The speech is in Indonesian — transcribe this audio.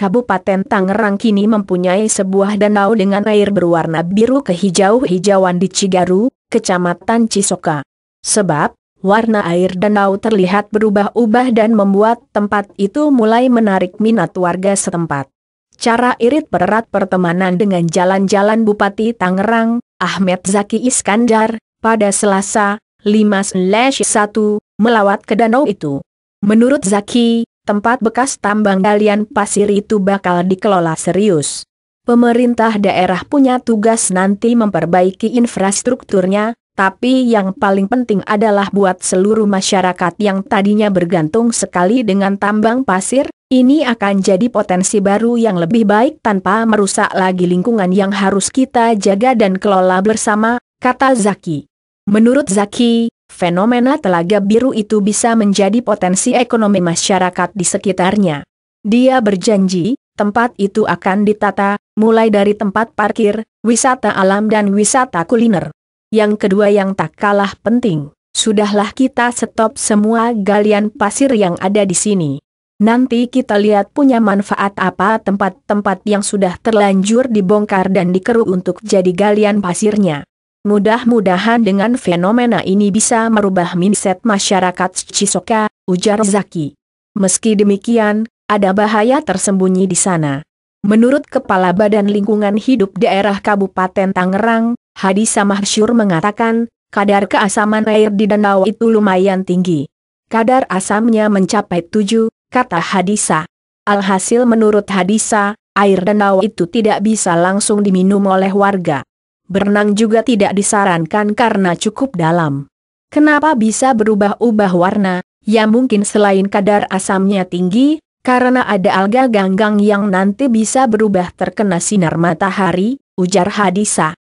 Kabupaten Tangerang kini mempunyai sebuah danau dengan air berwarna biru kehijau-hijauan di Cigaru, Kecamatan Cisoka. Sebab, warna air danau terlihat berubah-ubah dan membuat tempat itu mulai menarik minat warga setempat. Cara irit berat pertemanan dengan jalan-jalan Bupati Tangerang, Ahmed Zaki Iskandar, pada Selasa, 5-1, melawat ke danau itu. Menurut Zaki, tempat bekas tambang galian pasir itu bakal dikelola serius. Pemerintah daerah punya tugas nanti memperbaiki infrastrukturnya, tapi yang paling penting adalah buat seluruh masyarakat yang tadinya bergantung sekali dengan tambang pasir, ini akan jadi potensi baru yang lebih baik tanpa merusak lagi lingkungan yang harus kita jaga dan kelola bersama, kata Zaki. Menurut Zaki, fenomena telaga biru itu bisa menjadi potensi ekonomi masyarakat di sekitarnya. Dia berjanji, tempat itu akan ditata, mulai dari tempat parkir, wisata alam dan wisata kuliner. Yang kedua yang tak kalah penting, sudahlah kita stop semua galian pasir yang ada di sini. Nanti kita lihat punya manfaat apa tempat-tempat yang sudah terlanjur dibongkar dan dikeruk untuk jadi galian pasirnya. Mudah-mudahan dengan fenomena ini bisa merubah mindset masyarakat Cisoka, ujar Zaki. Meski demikian, ada bahaya tersembunyi di sana. Menurut Kepala Badan Lingkungan Hidup Daerah Kabupaten Tangerang, Hadi Samahsyur mengatakan, kadar keasaman air di danau itu lumayan tinggi. Kadar asamnya mencapai 7, kata Hadisa. Alhasil menurut Hadisa, air danau itu tidak bisa langsung diminum oleh warga berenang juga tidak disarankan karena cukup dalam. Kenapa bisa berubah-ubah warna, ya mungkin selain kadar asamnya tinggi, karena ada alga ganggang yang nanti bisa berubah terkena sinar matahari, ujar Hadisa.